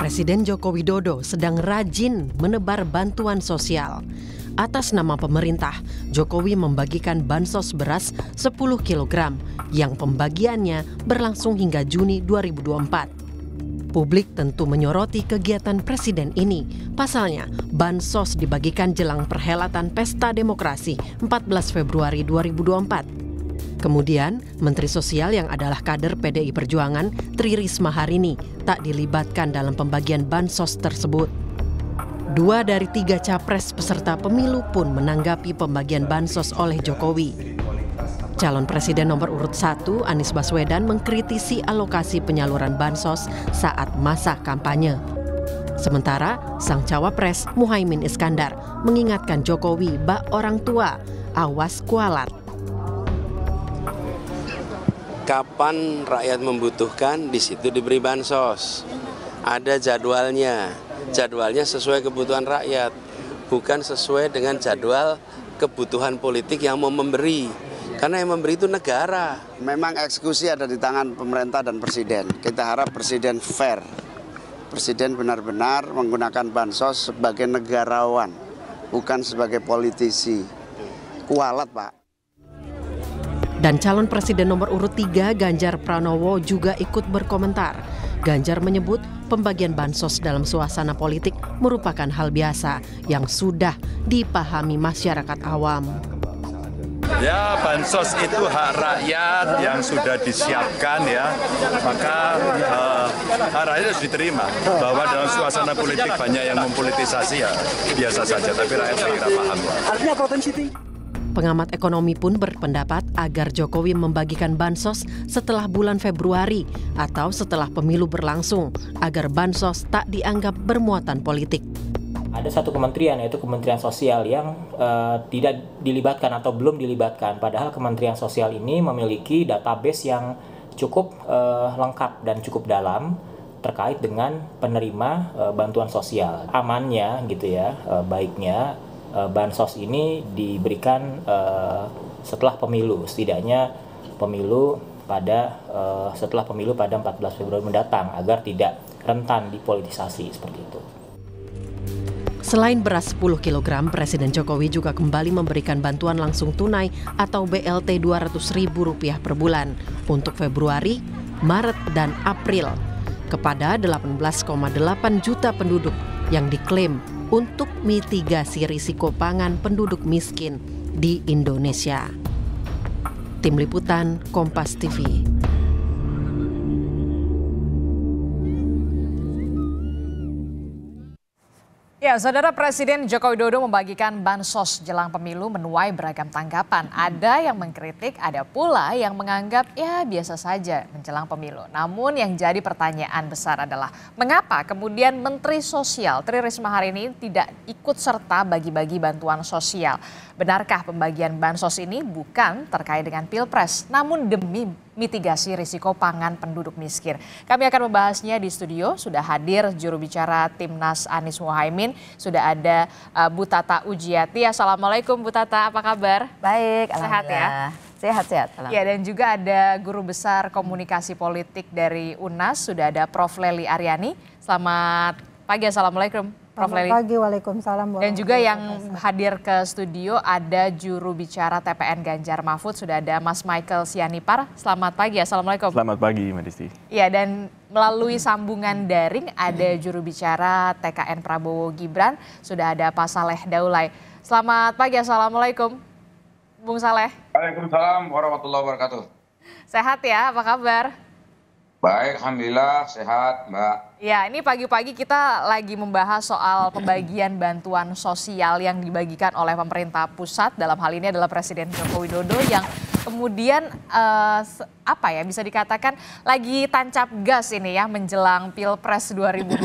Presiden Joko Widodo sedang rajin menebar bantuan sosial. Atas nama pemerintah, Jokowi membagikan bansos beras 10 kg yang pembagiannya berlangsung hingga Juni 2024. Publik tentu menyoroti kegiatan presiden ini. Pasalnya, bansos dibagikan jelang perhelatan Pesta Demokrasi 14 Februari 2024. Kemudian, Menteri Sosial yang adalah kader PDI Perjuangan, Tri Risma hari ini, tak dilibatkan dalam pembagian bansos tersebut. Dua dari tiga capres peserta pemilu pun menanggapi pembagian bansos oleh Jokowi. Calon Presiden nomor urut satu Anies Baswedan mengkritisi alokasi penyaluran bansos saat masa kampanye. Sementara, sang cawapres Muhaimin Iskandar mengingatkan Jokowi bak orang tua, awas kualat kapan rakyat membutuhkan, di situ diberi bansos. Ada jadwalnya, jadwalnya sesuai kebutuhan rakyat, bukan sesuai dengan jadwal kebutuhan politik yang mau memberi. Karena yang memberi itu negara. Memang eksekusi ada di tangan pemerintah dan presiden. Kita harap presiden fair. Presiden benar-benar menggunakan bansos sebagai negarawan, bukan sebagai politisi. Kualat, Pak. Dan calon presiden nomor urut 3 Ganjar Pranowo juga ikut berkomentar. Ganjar menyebut pembagian bansos dalam suasana politik merupakan hal biasa yang sudah dipahami masyarakat awam. Ya, bansos itu hak rakyat yang sudah disiapkan ya. Maka uh, hak rakyat harus diterima. Bahwa dalam suasana politik banyak yang mempolitisasi ya biasa saja. Tapi rakyat kira paham. Artinya potensi tinggi. Pengamat ekonomi pun berpendapat agar Jokowi membagikan bansos setelah bulan Februari atau setelah pemilu berlangsung agar bansos tak dianggap bermuatan politik ada satu kementerian yaitu Kementerian Sosial yang uh, tidak dilibatkan atau belum dilibatkan padahal Kementerian Sosial ini memiliki database yang cukup uh, lengkap dan cukup dalam terkait dengan penerima uh, bantuan sosial amannya gitu ya uh, baiknya uh, bansos ini diberikan uh, setelah pemilu setidaknya pemilu pada uh, setelah pemilu pada 14 Februari mendatang agar tidak rentan dipolitisasi seperti itu. Selain beras 10 kg, Presiden Jokowi juga kembali memberikan bantuan langsung tunai atau BLT Rp200.000 per bulan untuk Februari, Maret, dan April kepada 18,8 juta penduduk yang diklaim untuk mitigasi risiko pangan penduduk miskin di Indonesia. Tim Liputan Kompas TV Ya, Saudara Presiden Joko Widodo membagikan bansos jelang pemilu menuai beragam tanggapan. Ada yang mengkritik, ada pula yang menganggap ya biasa saja menjelang pemilu. Namun yang jadi pertanyaan besar adalah mengapa kemudian Menteri Sosial Tri Risma hari ini tidak ikut serta bagi-bagi bantuan sosial. Benarkah pembagian bansos ini bukan terkait dengan Pilpres, namun demi mitigasi risiko pangan penduduk miskin. Kami akan membahasnya di studio. Sudah hadir juru bicara Timnas Anies Muhaimin, sudah ada uh, Bu Tata Ujiati. Assalamualaikum Bu Tata, apa kabar? Baik, sehat ya. Sehat-sehat. Ya, dan juga ada guru besar komunikasi politik dari UNAS, sudah ada Prof Leli Aryani. Selamat pagi, Assalamualaikum. Prof. Leli. pagi, Waalaikumsalam. Dan juga yang hadir ke studio ada juru bicara TPN Ganjar Mahfud, sudah ada Mas Michael Sianipar. Selamat pagi, Assalamualaikum. Selamat pagi, Madisti. Iya, dan melalui sambungan daring ada juru bicara TKN Prabowo Gibran, sudah ada Pak Saleh Daulay. Selamat pagi, Assalamualaikum. Bung Saleh. Waalaikumsalam warahmatullahi wabarakatuh. Sehat ya, apa kabar? Baik, alhamdulillah sehat, Mbak. Ya, ini pagi-pagi kita lagi membahas soal pembagian bantuan sosial yang dibagikan oleh pemerintah pusat dalam hal ini adalah Presiden Joko Widodo yang kemudian eh, apa ya bisa dikatakan lagi tancap gas ini ya menjelang Pilpres 2024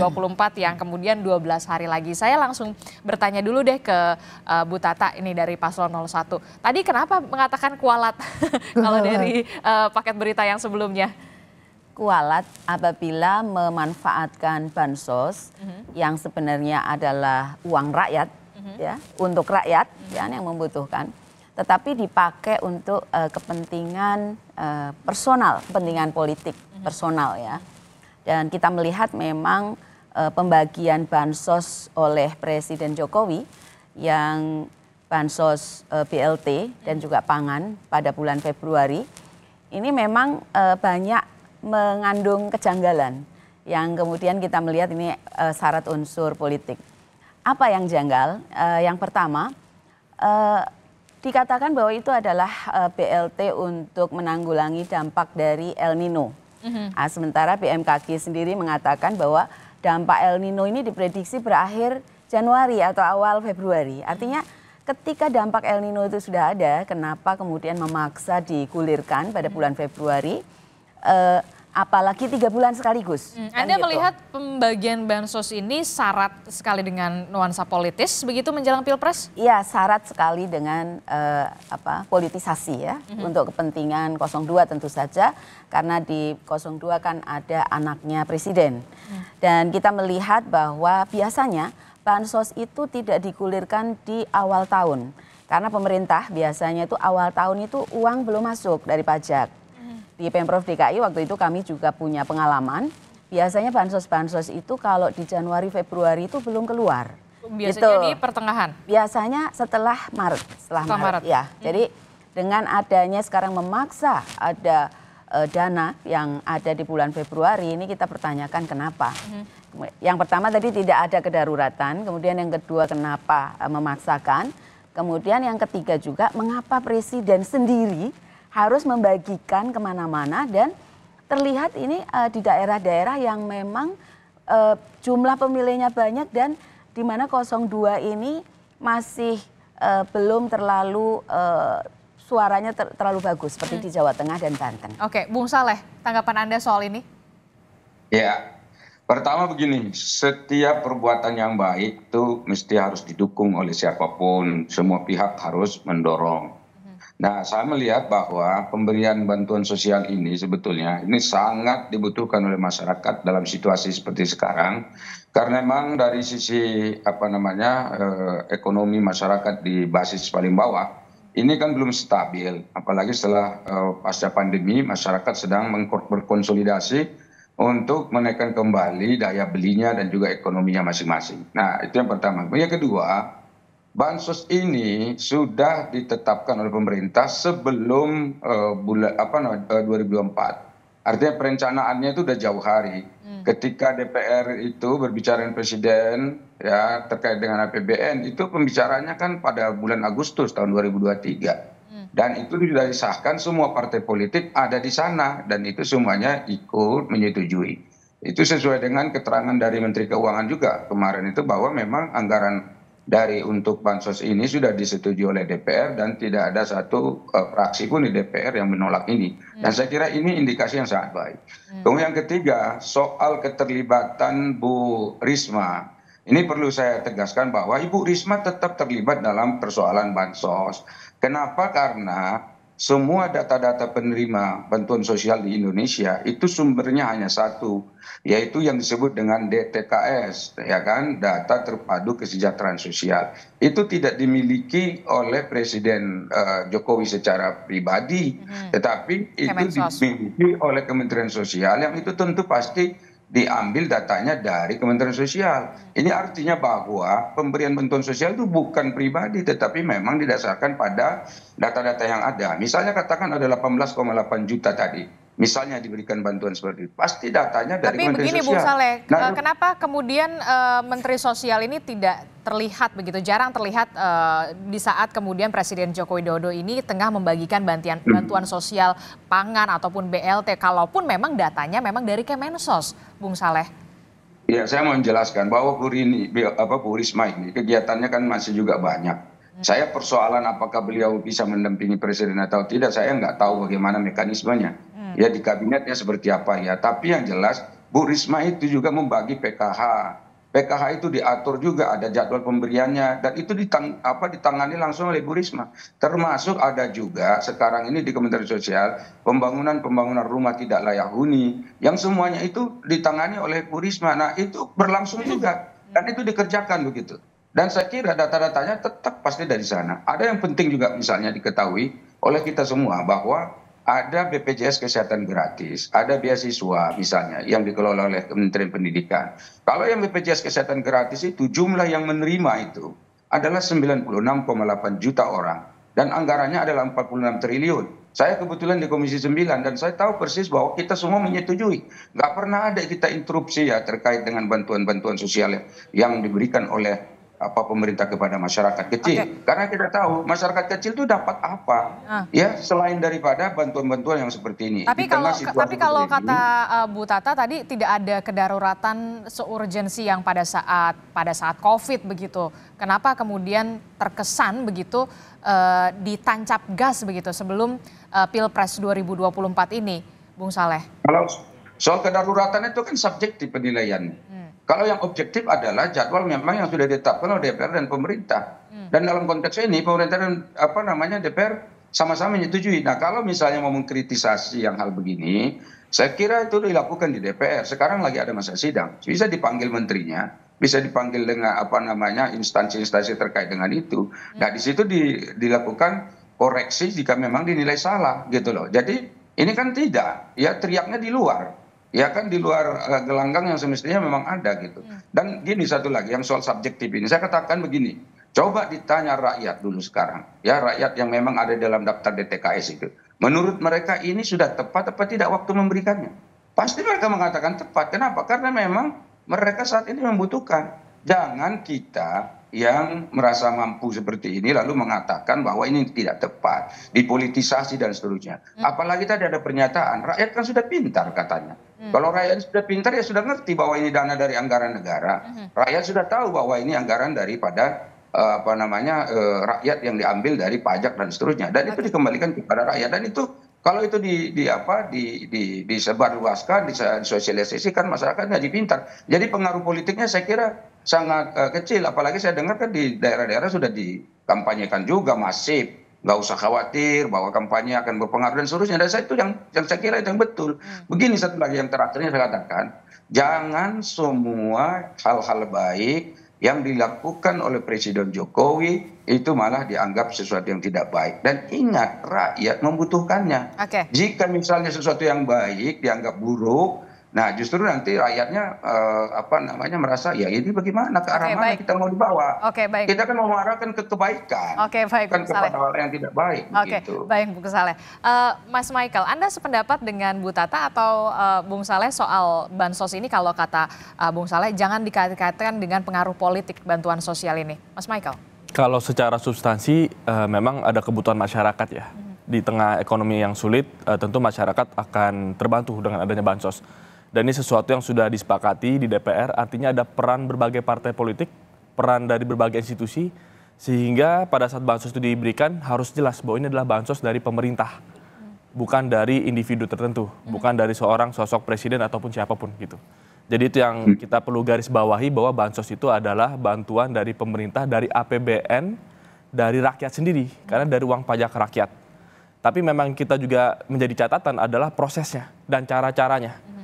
yang kemudian 12 hari lagi. Saya langsung bertanya dulu deh ke eh, Bu Tata ini dari Paslon 01. Tadi kenapa mengatakan kualat kalau dari eh, paket berita yang sebelumnya? kualat apabila memanfaatkan bansos mm -hmm. yang sebenarnya adalah uang rakyat mm -hmm. ya untuk rakyat mm -hmm. ya, yang membutuhkan tetapi dipakai untuk uh, kepentingan uh, personal, kepentingan politik mm -hmm. personal ya. Dan kita melihat memang uh, pembagian bansos oleh Presiden Jokowi yang bansos uh, BLT mm -hmm. dan mhm. juga pangan pada bulan Februari ini memang uh, banyak mengandung kejanggalan yang kemudian kita melihat ini uh, syarat unsur politik. Apa yang janggal? Uh, yang pertama, uh, dikatakan bahwa itu adalah uh, BLT untuk menanggulangi dampak dari El Nino. Mm-hmm. Nah, sementara BMKG sendiri mengatakan bahwa dampak El Nino ini diprediksi berakhir Januari atau awal Februari. Artinya ketika dampak El Nino itu sudah ada, kenapa kemudian memaksa digulirkan pada mhm. bulan Februari? Uh, apalagi tiga bulan sekaligus. Hmm. Kan Anda gitu. melihat pembagian bansos ini syarat sekali dengan nuansa politis begitu menjelang pilpres? Iya, syarat sekali dengan eh, apa politisasi ya hmm. untuk kepentingan 02 tentu saja karena di 02 kan ada anaknya presiden hmm. dan kita melihat bahwa biasanya bansos itu tidak digulirkan di awal tahun. Karena pemerintah biasanya itu awal tahun itu uang belum masuk dari pajak di Pemprov DKI waktu itu kami juga punya pengalaman. Biasanya bansos-bansos itu kalau di Januari Februari itu belum keluar. Biasanya gitu. di pertengahan. Biasanya setelah Maret, setelah, setelah Maret. Maret. Ya. Hmm. Jadi dengan adanya sekarang memaksa ada uh, dana yang ada di bulan Februari ini kita pertanyakan kenapa. Hmm. Yang pertama tadi tidak ada kedaruratan, kemudian yang kedua kenapa uh, memaksakan, kemudian yang ketiga juga mengapa presiden sendiri harus membagikan kemana-mana dan terlihat ini uh, di daerah-daerah yang memang uh, jumlah pemilihnya banyak dan di mana 02 ini masih uh, belum terlalu uh, suaranya ter terlalu bagus seperti hmm. di Jawa Tengah dan Banten. Oke, Bung Saleh, tanggapan Anda soal ini? Ya, pertama begini, setiap perbuatan yang baik itu mesti harus didukung oleh siapapun, semua pihak harus mendorong nah saya melihat bahwa pemberian bantuan sosial ini sebetulnya ini sangat dibutuhkan oleh masyarakat dalam situasi seperti sekarang karena memang dari sisi apa namanya eh, ekonomi masyarakat di basis paling bawah ini kan belum stabil, apalagi setelah eh, pasca pandemi masyarakat sedang berkonsolidasi untuk menaikkan kembali daya belinya dan juga ekonominya masing-masing. Nah, itu yang pertama. Yang kedua, bansos ini sudah ditetapkan oleh pemerintah sebelum eh, bulan apa eh, dua uh, empat artinya perencanaannya itu sudah jauh hari hmm. ketika dpr itu berbicara dengan presiden ya terkait dengan apbn itu pembicaranya kan pada bulan agustus tahun 2023. ribu hmm. dan itu sudah disahkan semua partai politik ada di sana dan itu semuanya ikut menyetujui itu sesuai dengan keterangan dari menteri keuangan juga kemarin itu bahwa memang anggaran dari untuk bansos ini sudah disetujui oleh dpr dan tidak ada satu e, fraksi pun di dpr yang menolak ini hmm. dan saya kira ini indikasi yang sangat baik hmm. kemudian yang ketiga soal keterlibatan bu risma ini perlu saya tegaskan bahwa ibu risma tetap terlibat dalam persoalan bansos kenapa karena semua data data penerima bantuan sosial di Indonesia itu sumbernya hanya satu yaitu yang disebut dengan DTKS ya kan data terpadu kesejahteraan sosial itu tidak dimiliki oleh Presiden uh, Jokowi secara pribadi hmm. tetapi itu Kemensos. dimiliki oleh Kementerian Sosial yang itu tentu pasti diambil datanya dari kementerian sosial ini artinya bahwa pemberian bantuan sosial itu bukan pribadi tetapi memang didasarkan pada data data yang ada misalnya katakan ada 18,8 juta tadi misalnya diberikan bantuan seperti itu, pasti datanya dari Tapi Menteri begini, Sosial. Tapi begini Bung Saleh, nah, eh, kenapa kemudian uh, Menteri Sosial ini tidak terlihat begitu jarang terlihat uh, di saat kemudian Presiden Joko Widodo ini tengah membagikan bantian hmm. bantuan sosial pangan ataupun BLT kalaupun memang datanya memang dari Kemensos, Bung Saleh. Ya, saya mau menjelaskan bahwa Bu Rini apa Bu Risma ini kegiatannya kan masih juga banyak. Hmm. Saya persoalan apakah beliau bisa mendampingi presiden atau tidak, saya nggak tahu bagaimana mekanismenya. Hmm. Ya di kabinetnya seperti apa ya. Tapi yang jelas Bu Risma itu juga membagi PKH, pkh itu diatur juga ada jadwal pemberiannya dan itu ditangani langsung oleh bu risma termasuk ada juga sekarang ini di kementerian sosial pembangunan pembangunan rumah tidak layak huni yang semuanya itu ditangani oleh bu risma nah itu berlangsung juga dan itu dikerjakan begitu dan saya kira data-datanya tetap pasti dari sana ada yang penting juga misalnya diketahui oleh kita semua bahwa ada BPJS kesehatan gratis, ada beasiswa misalnya yang dikelola oleh Kementerian Pendidikan. Kalau yang BPJS kesehatan gratis itu jumlah yang menerima itu adalah 96,8 juta orang dan anggarannya adalah 46 triliun. Saya kebetulan di Komisi 9 dan saya tahu persis bahwa kita semua menyetujui. Gak pernah ada kita interupsi ya terkait dengan bantuan-bantuan sosial yang diberikan oleh apa pemerintah kepada masyarakat kecil okay. karena kita tahu masyarakat kecil itu dapat apa ah. ya selain daripada bantuan-bantuan yang seperti ini tapi kalau tapi kalau kata ini, eh, Bu Tata tadi tidak ada kedaruratan seurgensi yang pada saat pada saat Covid begitu kenapa kemudian terkesan begitu uh, ditancap gas begitu sebelum uh, Pilpres 2024 ini Bung Saleh kalau soal kedaruratan itu kan subjektif penilaiannya hmm kalau yang objektif adalah jadwal memang yang sudah ditetapkan oleh DPR dan pemerintah hmm. dan dalam konteks ini pemerintah dan apa namanya DPR sama-sama menyetujui nah kalau misalnya mau mengkritisasi yang hal begini saya kira itu dilakukan di DPR sekarang lagi ada masa sidang bisa dipanggil menterinya bisa dipanggil dengan apa namanya instansi-instansi terkait dengan itu hmm. nah di situ di, dilakukan koreksi jika memang dinilai salah gitu loh jadi ini kan tidak ya teriaknya di luar ya kan di luar eh, gelanggang yang semestinya memang ada gitu. Hmm. Dan gini satu lagi yang soal subjektif ini, saya katakan begini, coba ditanya rakyat dulu sekarang, ya rakyat yang memang ada dalam daftar DTKS itu. Menurut mereka ini sudah tepat apa tidak waktu memberikannya? Pasti mereka mengatakan tepat. Kenapa? Karena memang mereka saat ini membutuhkan. Jangan kita yang merasa mampu seperti ini lalu mengatakan bahwa ini tidak tepat, dipolitisasi dan seterusnya. Hmm. Apalagi tadi ada pernyataan, rakyat kan sudah pintar katanya. Hmm. kalau rakyat sudah pintar ya sudah ngerti bahwa ini dana dari anggaran negara hmm. rakyat sudah tahu bahwa ini anggaran daripada eh, apa namanya eh, rakyat yang diambil dari pajak dan seterusnya dan itu dikembalikan kepada rakyat dan itu kalau itu di, di apa di, di disebarluaskan disosialisasikan masyarakat jadi pintar jadi pengaruh politiknya saya kira sangat eh, kecil apalagi saya dengar kan di daerah-daerah sudah dikampanyekan juga masif nggak usah khawatir bahwa kampanye akan berpengaruh dan seterusnya. Dan saya itu yang, yang saya kira itu yang betul. Hmm. Begini satu lagi yang terakhirnya saya katakan, jangan semua hal-hal baik yang dilakukan oleh Presiden Jokowi itu malah dianggap sesuatu yang tidak baik. Dan ingat rakyat membutuhkannya. Okay. Jika misalnya sesuatu yang baik dianggap buruk, Nah, justru nanti rakyatnya uh, apa namanya merasa ya ini bagaimana ke arah okay, mana baik. kita mau dibawa? Oke, okay, baik. Kita kan mau mengarahkan ke kebaikan. Oke, okay, baik. Bukan kepada hal yang tidak baik Oke, okay, baik Bung Saleh. Uh, Mas Michael, Anda sependapat dengan Bu Tata atau uh, eh, Bung Saleh soal bansos ini kalau kata uh, Bung Saleh jangan dikaitkan dengan pengaruh politik bantuan sosial ini. Mas Michael. Kalau secara substansi uh, memang ada kebutuhan masyarakat ya. Hmm. Di tengah ekonomi yang sulit, tentu masyarakat akan terbantu dengan adanya bansos dan ini sesuatu yang sudah disepakati di DPR, artinya ada peran berbagai partai politik, peran dari berbagai institusi, sehingga pada saat bansos itu diberikan harus jelas bahwa ini adalah bansos dari pemerintah, bukan dari individu tertentu, bukan dari seorang sosok presiden ataupun siapapun gitu. Jadi itu yang hmm. kita perlu garis bawahi bahwa bansos itu adalah bantuan dari pemerintah, dari APBN, dari rakyat sendiri, karena dari uang pajak rakyat. Tapi memang kita juga menjadi catatan adalah prosesnya dan cara-caranya.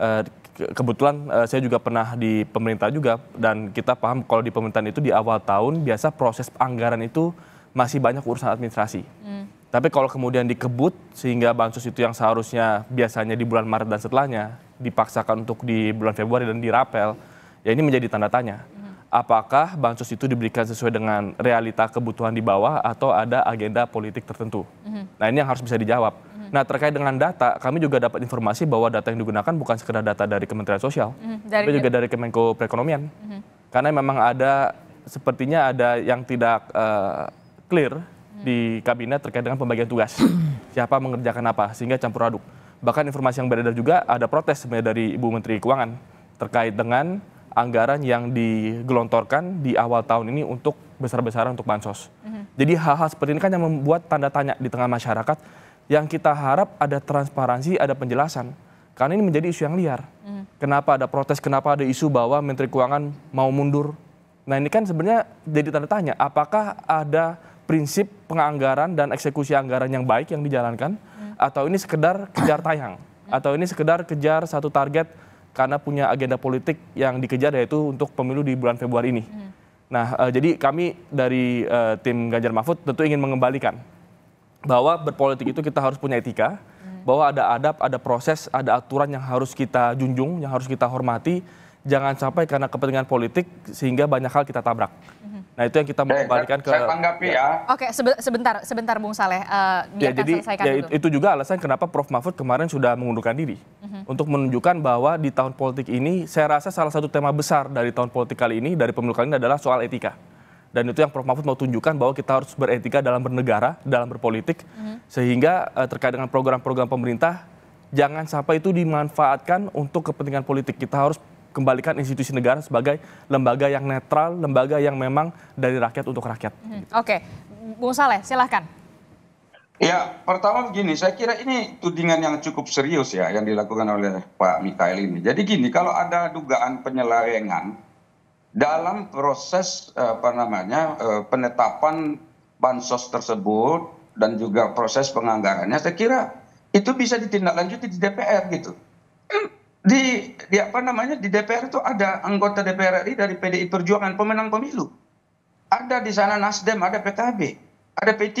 Eh, kebetulan eh, saya juga pernah di pemerintah juga dan kita paham kalau di pemerintahan itu di awal tahun biasa proses anggaran itu masih banyak urusan administrasi. Hmm. Tapi kalau kemudian dikebut sehingga bansos itu yang seharusnya biasanya di bulan Maret dan setelahnya dipaksakan untuk di bulan Februari dan dirapel, ya ini menjadi tanda tanya. Hmm. Apakah bansos itu diberikan sesuai dengan realita kebutuhan di bawah atau ada agenda politik tertentu? Hmm. Nah ini yang harus bisa dijawab Nah terkait dengan data, kami juga dapat informasi bahwa data yang digunakan bukan sekedar data dari Kementerian Sosial, mm, dari, tapi juga dari Kemenko Perekonomian. Mm -hmm. Karena memang ada, sepertinya ada yang tidak uh, clear mm. di kabinet terkait dengan pembagian tugas. Siapa mengerjakan apa, sehingga campur aduk. Bahkan informasi yang beredar juga ada protes dari Ibu Menteri Keuangan terkait dengan anggaran yang digelontorkan di awal tahun ini untuk besar-besaran untuk bansos. Mm -hmm. Jadi hal-hal seperti ini kan yang membuat tanda tanya di tengah masyarakat yang kita harap ada transparansi, ada penjelasan. Karena ini menjadi isu yang liar. Hmm. Kenapa ada protes, kenapa ada isu bahwa Menteri Keuangan mau mundur. Nah ini kan sebenarnya jadi tanda tanya, apakah ada prinsip penganggaran dan eksekusi anggaran yang baik yang dijalankan? Hmm. Atau ini sekedar kejar tayang? Hmm. Atau ini sekedar kejar satu target karena punya agenda politik yang dikejar yaitu untuk pemilu di bulan Februari ini? Hmm. Nah, uh, jadi kami dari uh, tim Ganjar Mahfud tentu ingin mengembalikan bahwa berpolitik itu kita harus punya etika, bahwa ada adab, ada proses, ada aturan yang harus kita junjung, yang harus kita hormati. Jangan sampai karena kepentingan politik sehingga banyak hal kita tabrak. Mhm. Nah itu yang kita mau eh, kembalikan ke. Saya tanggapi ya. ya. Oke sebentar, sebentar Bung Saleh. Uh, ya, jadi ya, dulu. itu juga alasan kenapa Prof Mahfud kemarin sudah mengundurkan diri uh-huh. untuk menunjukkan bahwa di tahun politik ini saya rasa salah satu tema besar dari tahun politik kali ini dari pemilu kali ini adalah soal etika dan itu yang Prof Mahfud mau tunjukkan bahwa kita harus beretika dalam bernegara, dalam berpolitik mm-hmm. sehingga uh, terkait dengan program-program pemerintah jangan sampai itu dimanfaatkan untuk kepentingan politik. Kita harus kembalikan institusi negara sebagai lembaga yang netral, lembaga yang memang dari rakyat untuk rakyat. Mm-hmm. Gitu. Oke, okay. Bung Saleh, silahkan. Ya, pertama begini, saya kira ini tudingan yang cukup serius ya yang dilakukan oleh Pak Mikael ini. Jadi gini, kalau ada dugaan penyelewengan dalam proses eh, penetapan bansos tersebut dan juga proses penganggarannya saya kira itu bisa ditindaklanjuti di DPR gitu kan di, di apa namanya di DPR itu ada anggota DPR RI dari PDI Perjuangan pemenang pemilu ada di sana Nasdem ada PKB ada P3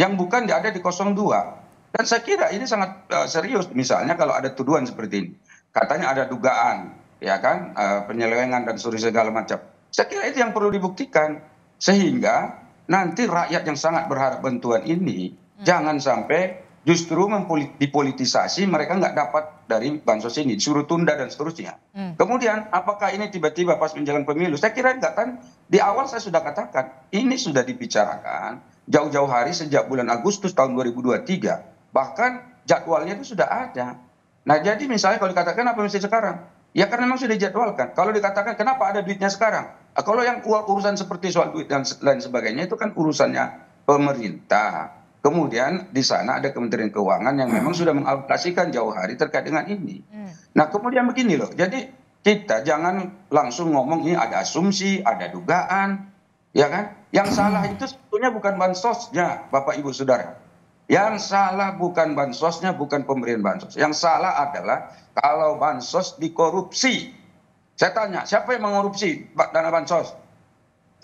yang bukan ada di 02 dan saya kira ini sangat eh, serius misalnya kalau ada tuduhan seperti ini katanya ada dugaan ya kan e, penyelewengan dan suri segala macam. Saya kira itu yang perlu dibuktikan sehingga nanti rakyat yang sangat berharap bantuan ini hmm. jangan sampai justru dipolitisasi mereka nggak dapat dari bansos ini suruh tunda dan seterusnya. Hmm. Kemudian apakah ini tiba-tiba pas menjelang pemilu? Saya kira enggak kan di awal saya sudah katakan ini sudah dibicarakan jauh-jauh hari sejak bulan Agustus tahun 2023 bahkan jadwalnya itu sudah ada. Nah jadi misalnya kalau dikatakan apa mesti sekarang? Ya karena memang sudah dijadwalkan. Kalau dikatakan kenapa ada duitnya sekarang? Ah, kalau yang urusan seperti soal duit dan lain sebagainya itu kan urusannya pemerintah. Kemudian di sana ada Kementerian Keuangan yang memang sudah mengalokasikan jauh hari terkait dengan ini. Hmm. Nah kemudian begini loh, jadi kita jangan langsung ngomong ini ada asumsi, ada dugaan, ya kan? Yang salah hmm. itu sebetulnya bukan bansosnya, Bapak Ibu Saudara. Yang salah bukan bansosnya, bukan pemberian bansos. Yang salah adalah kalau bansos dikorupsi. Saya tanya, siapa yang mengorupsi dana bansos?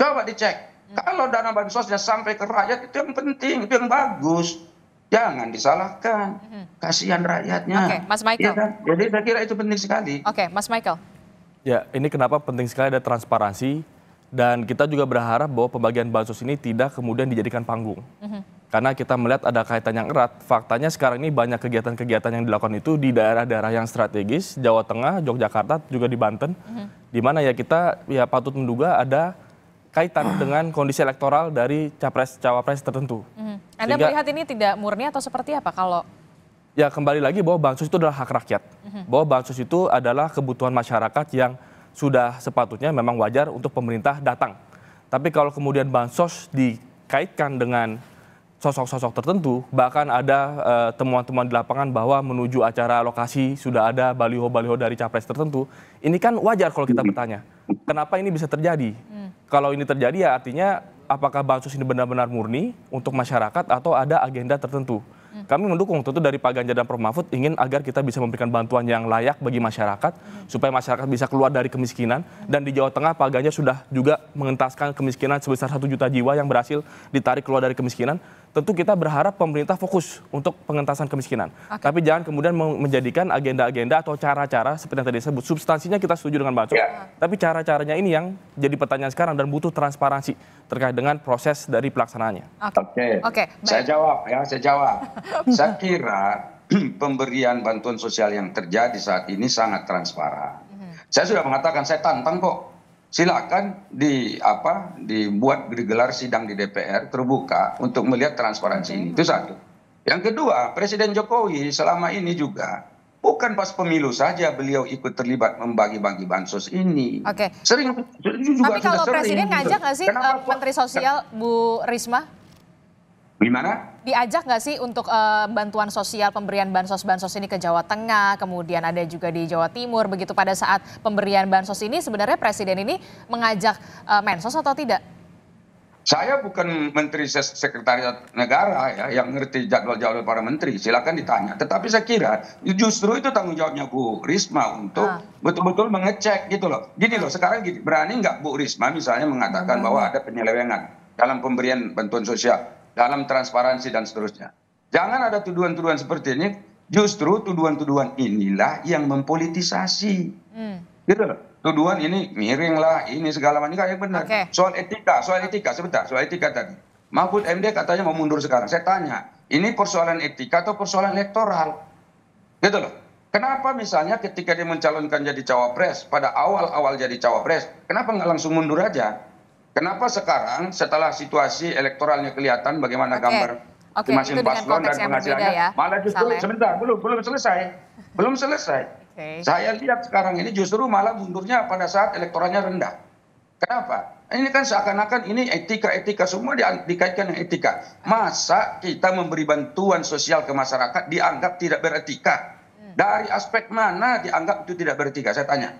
Coba dicek. Hmm. Kalau dana bansosnya sampai ke rakyat itu yang penting, itu yang bagus. Jangan disalahkan. Hmm. Kasihan rakyatnya. Oke, okay, Mas Michael. Ya, Jadi saya kira itu penting sekali. Oke, okay, Mas Michael. Ya, ini kenapa penting sekali ada transparansi dan kita juga berharap bahwa pembagian bansos ini tidak kemudian dijadikan panggung. -hmm karena kita melihat ada kaitan yang erat. Faktanya sekarang ini banyak kegiatan-kegiatan yang dilakukan itu di daerah-daerah yang strategis, Jawa Tengah, Yogyakarta, juga di Banten. Mm-hmm. Di mana ya kita ya patut menduga ada kaitan dengan kondisi elektoral dari capres-cawapres tertentu. Mm-hmm. Anda Sehingga, melihat ini tidak murni atau seperti apa kalau ya kembali lagi bahwa bansos itu adalah hak rakyat. Mm-hmm. Bahwa bansos itu adalah kebutuhan masyarakat yang sudah sepatutnya memang wajar untuk pemerintah datang. Tapi kalau kemudian bansos dikaitkan dengan sosok-sosok tertentu, bahkan ada eh, temuan-temuan uh, di lapangan bahwa menuju acara lokasi sudah ada baliho-baliho dari capres tertentu. Ini kan wajar kalau kita hmm. bertanya, kenapa ini bisa terjadi? Hmm. Kalau ini terjadi ya artinya apakah bansos ini benar-benar murni untuk masyarakat atau ada agenda tertentu? Hmm. Kami mendukung tentu dari Pak Ganjar dan Prof Mahfud ingin agar kita bisa memberikan bantuan yang layak bagi masyarakat hmm. supaya masyarakat bisa keluar dari kemiskinan hmm. dan di Jawa Tengah Pak Ganjar sudah juga mengentaskan kemiskinan sebesar satu juta jiwa yang berhasil ditarik keluar dari kemiskinan tentu kita berharap pemerintah fokus untuk pengentasan kemiskinan. Okay. Tapi jangan kemudian menjadikan agenda-agenda atau cara-cara seperti yang tadi sebut Substansinya kita setuju dengan Mbak Cok, yeah. tapi cara-caranya ini yang jadi pertanyaan sekarang dan butuh transparansi terkait dengan proses dari pelaksanaannya. Oke, okay. okay. okay, saya jawab ya, saya jawab. saya kira pemberian bantuan sosial yang terjadi saat ini sangat transparan. Mm -hmm. Saya sudah mengatakan saya tantang kok silakan di apa dibuat digelar sidang di DPR terbuka untuk melihat transparansi ini. Itu satu. Yang kedua, Presiden Jokowi selama ini juga bukan pas pemilu saja beliau ikut terlibat membagi-bagi bansos ini. Oke. Okay. Sering juga Tapi kalau Presiden sering, gitu. ngajak nggak sih Kenapa? Eh, Menteri Sosial Bu Risma? Gimana? diajak nggak sih untuk uh, bantuan sosial pemberian bansos-bansos ini ke Jawa Tengah, kemudian ada juga di Jawa Timur begitu pada saat pemberian bansos ini sebenarnya presiden ini mengajak uh, Mensos atau tidak? Saya bukan menteri sekretariat negara ya yang ngerti jadwal-jadwal para menteri, silakan ditanya. Tetapi saya kira justru itu tanggung jawabnya Bu Risma untuk ah. betul-betul mengecek gitu loh. Gini loh, ah. sekarang gini, berani nggak Bu Risma misalnya mengatakan ah. bahwa ada penyelewengan dalam pemberian bantuan sosial? dalam transparansi dan seterusnya. Jangan ada tuduhan-tuduhan seperti ini. Justru tuduhan-tuduhan inilah yang mempolitisasi. Hmm. Gitu loh. Tuduhan ini miring lah, ini segala macam kayak benar. Okay. Soal etika, soal etika sebentar, soal etika tadi. Mahfud MD katanya mau mundur sekarang. Saya tanya, ini persoalan etika atau persoalan elektoral? Gitu loh. Kenapa misalnya ketika dia mencalonkan jadi cawapres, pada awal-awal jadi cawapres, kenapa nggak langsung mundur aja? kenapa sekarang setelah situasi elektoralnya kelihatan bagaimana gambar Oke, masing paslon dan penghasilannya ya, malah justru sebentar belum belum selesai belum selesai okay. saya lihat sekarang ini justru malah mundurnya pada saat elektoralnya rendah kenapa ini kan seakan-akan ini etika etika semua di, dikaitkan dengan etika masa kita memberi bantuan sosial ke masyarakat dianggap tidak beretika hmm. dari aspek mana dianggap itu tidak beretika saya tanya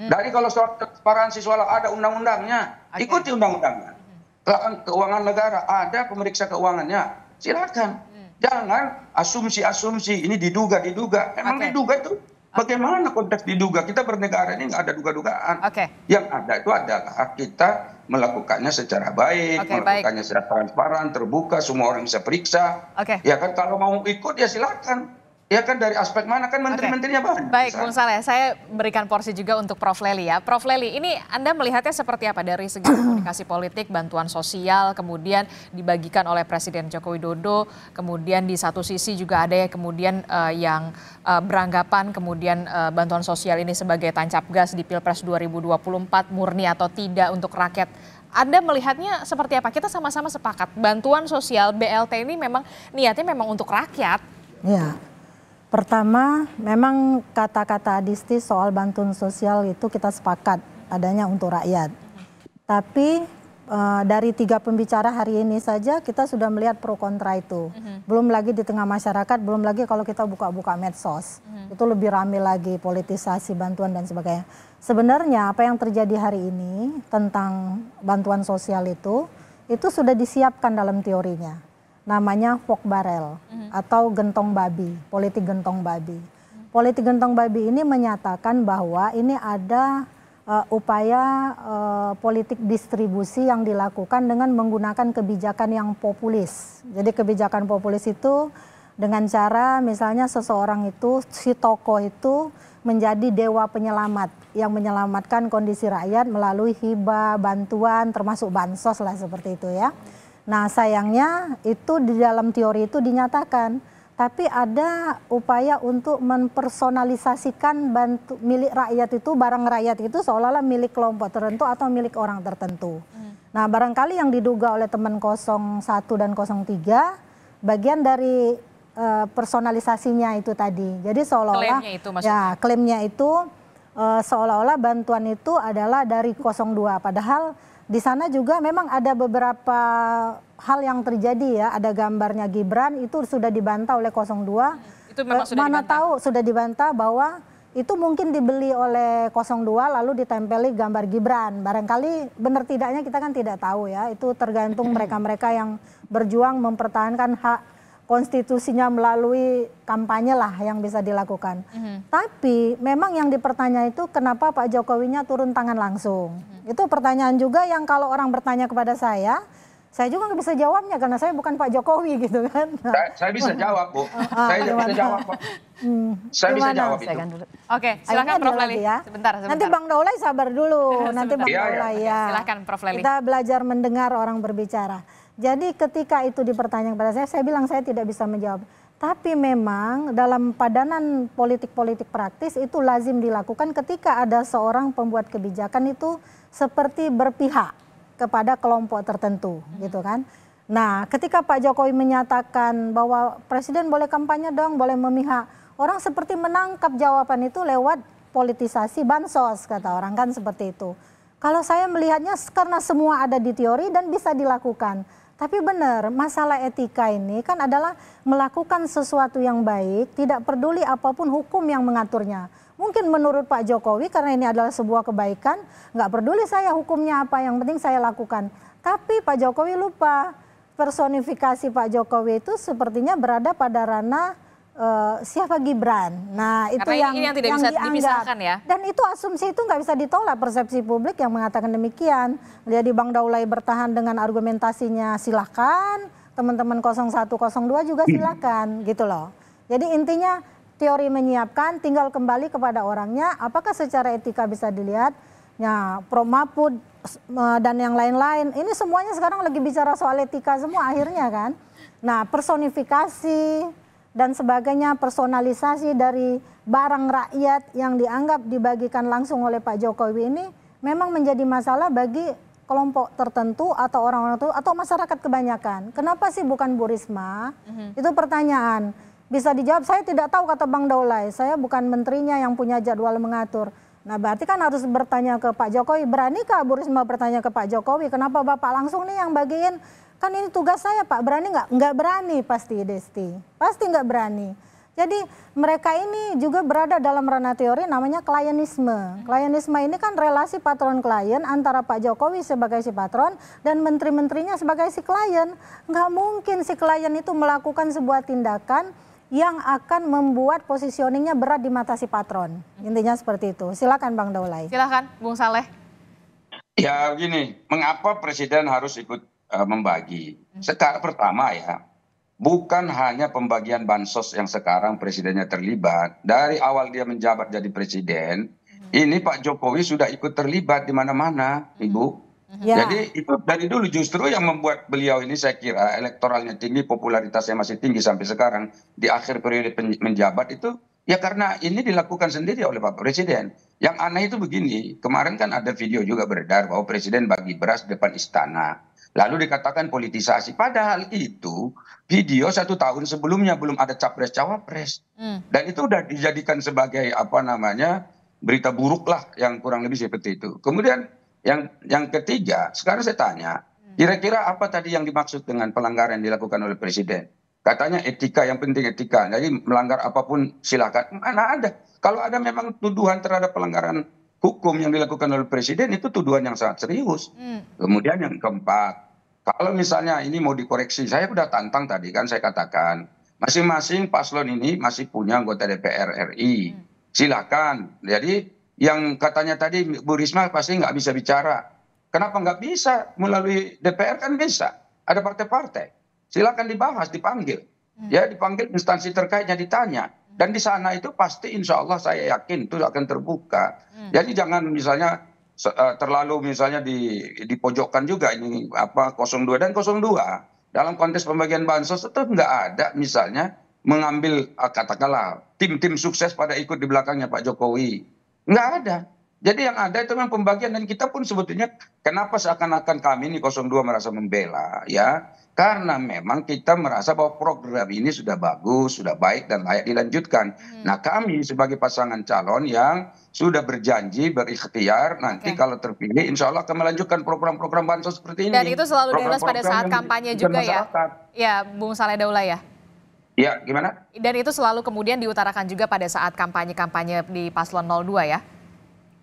hmm. dari kalau soal transparansi soal ada undang-undangnya Okay. Ikuti undang-undangnya. Hmm. Kan keuangan negara ada pemeriksa keuangannya. Silakan. Hmm. Jangan asumsi-asumsi ini diduga-diduga. Emang okay. diduga itu Bagaimana konteks diduga? Kita bernegara ini nggak ada duga-dugaan. Okay. Yang ada itu adalah kita melakukannya secara baik, okay, melakukannya baik. secara transparan, terbuka, semua orang bisa periksa. Okay. Ya kan kalau mau ikut ya silakan. Ya kan dari aspek mana kan menteri-menterinya banyak. Baik, Bung Saleh, saya berikan porsi juga untuk Prof Leli ya. Prof Leli, ini Anda melihatnya seperti apa dari segi komunikasi politik, bantuan sosial, kemudian dibagikan oleh Presiden Joko Widodo, kemudian di satu sisi juga ada ya kemudian uh, yang uh, beranggapan kemudian uh, bantuan sosial ini sebagai tancap gas di Pilpres 2024 murni atau tidak untuk rakyat anda melihatnya seperti apa? Kita sama-sama sepakat bantuan sosial BLT ini memang niatnya memang untuk rakyat. Ya, Pertama, memang kata-kata adisti soal bantuan sosial itu kita sepakat adanya untuk rakyat. Tapi uh, dari tiga pembicara hari ini saja kita sudah melihat pro kontra itu. Uh-huh. Belum lagi di tengah masyarakat, belum lagi kalau kita buka-buka medsos. Uh-huh. Itu lebih ramai lagi politisasi bantuan dan sebagainya. Sebenarnya apa yang terjadi hari ini tentang bantuan sosial itu, itu sudah disiapkan dalam teorinya namanya fog barrel mm-hmm. atau gentong babi, politik gentong babi. Politik gentong babi ini menyatakan bahwa ini ada uh, upaya uh, politik distribusi yang dilakukan dengan menggunakan kebijakan yang populis. Jadi kebijakan populis itu dengan cara misalnya seseorang itu si toko itu menjadi dewa penyelamat yang menyelamatkan kondisi rakyat melalui hibah, bantuan termasuk bansos lah seperti itu ya. Nah, sayangnya itu di dalam teori itu dinyatakan, tapi ada upaya untuk mempersonalisasikan bantu, milik rakyat itu, barang rakyat itu seolah-olah milik kelompok tertentu atau milik orang tertentu. Hmm. Nah, barangkali yang diduga oleh teman 01 dan 03 bagian dari uh, personalisasinya itu tadi. Jadi seolah-olah Ya, klaimnya itu uh, seolah-olah bantuan itu adalah dari 02 padahal di sana juga memang ada beberapa hal yang terjadi ya. Ada gambarnya Gibran itu sudah dibantah oleh 02. Iya, itu memang eh, sudah Mana dibantah. tahu sudah dibantah bahwa itu mungkin dibeli oleh 02 lalu ditempeli gambar Gibran. Barangkali benar tidaknya kita kan tidak tahu ya. Itu tergantung mereka-mereka yang berjuang mempertahankan hak konstitusinya melalui kampanye lah yang bisa dilakukan. Mm -hmm. Tapi memang yang dipertanya itu kenapa Pak Jokowinya turun tangan langsung. Mm -hmm. Itu pertanyaan juga yang kalau orang bertanya kepada saya, saya juga nggak bisa jawabnya karena saya bukan Pak Jokowi gitu kan. Saya, saya bisa jawab bu, ah, saya bisa jawab. Bu. Hmm, saya gimana? bisa jawab saya itu. Kan dulu. Oke, silakan Prof Leli. Ya. Sebentar, sebentar. Nanti Bang Daulay sabar dulu. Nanti Bang iya, iya. ya, Daulay ya. ya. Silakan Prof Leli. Kita belajar mendengar orang berbicara. Jadi ketika itu dipertanyakan pada saya, saya bilang saya tidak bisa menjawab. Tapi memang dalam padanan politik-politik praktis itu lazim dilakukan ketika ada seorang pembuat kebijakan itu seperti berpihak kepada kelompok tertentu mm-hmm. gitu kan. Nah, ketika Pak Jokowi menyatakan bahwa presiden boleh kampanye dong, boleh memihak, orang seperti menangkap jawaban itu lewat politisasi bansos kata orang kan seperti itu. Kalau saya melihatnya karena semua ada di teori dan bisa dilakukan. Tapi benar, masalah etika ini kan adalah melakukan sesuatu yang baik, tidak peduli apapun hukum yang mengaturnya. Mungkin menurut Pak Jokowi karena ini adalah sebuah kebaikan, nggak peduli saya hukumnya apa, yang penting saya lakukan. Tapi Pak Jokowi lupa personifikasi Pak Jokowi itu sepertinya berada pada ranah uh, siapa Gibran. Nah itu yang ini yang tidak yang bisa dianggap. ya. Dan itu asumsi itu nggak bisa ditolak persepsi publik yang mengatakan demikian. Jadi Bang Daulay bertahan dengan argumentasinya silahkan, teman-teman 0102 juga silahkan gitu loh. Jadi intinya teori menyiapkan tinggal kembali kepada orangnya apakah secara etika bisa dilihat ya Prof Mahfud dan yang lain-lain ini semuanya sekarang lagi bicara soal etika semua akhirnya kan nah personifikasi dan sebagainya personalisasi dari barang rakyat yang dianggap dibagikan langsung oleh Pak Jokowi ini memang menjadi masalah bagi kelompok tertentu atau orang-orang tertentu atau masyarakat kebanyakan. Kenapa sih bukan Bu Risma? Mm -hmm. Itu pertanyaan bisa dijawab saya tidak tahu kata Bang Daulay saya bukan menterinya yang punya jadwal mengatur nah berarti kan harus bertanya ke Pak Jokowi beranikah Bu Risma bertanya ke Pak Jokowi kenapa Bapak langsung nih yang bagiin kan ini tugas saya Pak berani nggak nggak berani pasti Desti pasti nggak berani jadi mereka ini juga berada dalam ranah teori namanya klienisme. Klienisme ini kan relasi patron klien antara Pak Jokowi sebagai si patron dan menteri-menterinya sebagai si klien. Nggak mungkin si klien itu melakukan sebuah tindakan yang akan membuat positioningnya berat di mata si patron. Intinya seperti itu. Silakan Bang Daulay. Silakan Bung Saleh. Ya begini, mengapa presiden harus ikut uh, membagi? Hmm. Secara pertama ya, bukan hanya pembagian bansos yang sekarang presidennya terlibat. Dari awal dia menjabat jadi presiden, hmm. ini Pak Jokowi sudah ikut terlibat di mana-mana, hmm. Ibu. Mm-hmm. Ya. Jadi itu dari dulu justru yang membuat beliau ini saya kira elektoralnya tinggi, popularitasnya masih tinggi sampai sekarang di akhir periode menjabat itu ya karena ini dilakukan sendiri oleh Pak Presiden. Yang aneh itu begini, kemarin kan ada video juga beredar bahwa Presiden bagi beras depan istana. Lalu dikatakan politisasi. Padahal itu video satu tahun sebelumnya belum ada capres-cawapres. Hmm. Dan itu sudah dijadikan sebagai apa namanya berita buruk lah yang kurang lebih seperti itu. Kemudian yang yang ketiga sekarang saya tanya hmm. kira kira apa tadi yang dimaksud dengan pelanggaran yang dilakukan oleh presiden katanya etika yang penting etika jadi melanggar apapun silakan mana ada kalau ada memang tuduhan terhadap pelanggaran hukum yang dilakukan oleh presiden itu tuduhan yang sangat serius hmm. kemudian yang keempat kalau misalnya ini mau dikoreksi saya sudah tantang tadi kan saya katakan masing-masing paslon ini masih punya anggota DPR RI hmm. silakan jadi yang katanya tadi Bu Risma pasti nggak bisa bicara. Kenapa nggak bisa? Melalui DPR kan bisa. Ada partai-partai. Silakan dibahas, dipanggil. Hmm. Ya, dipanggil instansi terkaitnya ditanya. Hmm. Dan di sana itu pasti insya Allah saya yakin itu akan terbuka. Hmm. Jadi jangan misalnya eh, terlalu misalnya di dipojokkan juga ini apa 02 dan 02 dalam konteks pembagian bansos itu nggak ada misalnya mengambil eh, katakanlah tim-tim sukses pada ikut di belakangnya Pak Jokowi nggak ada jadi yang ada itu memang pembagian dan kita pun sebetulnya kenapa seakan akan kami ini 02 merasa membela ya karena memang kita merasa bahwa program ini sudah bagus, sudah baik dan layak dilanjutkan. Hmm. Nah, kami sebagai pasangan calon yang sudah berjanji berikhtiar nanti okay. kalau terpilih insya Allah akan melanjutkan program-program bansos seperti ini. Dan itu selalu program, pada saat kampanye juga ya. Ya, Bung Saleh Daulah ya. Ya, gimana? Dan itu selalu kemudian diutarakan juga pada saat kampanye-kampanye di paslon 02 ya?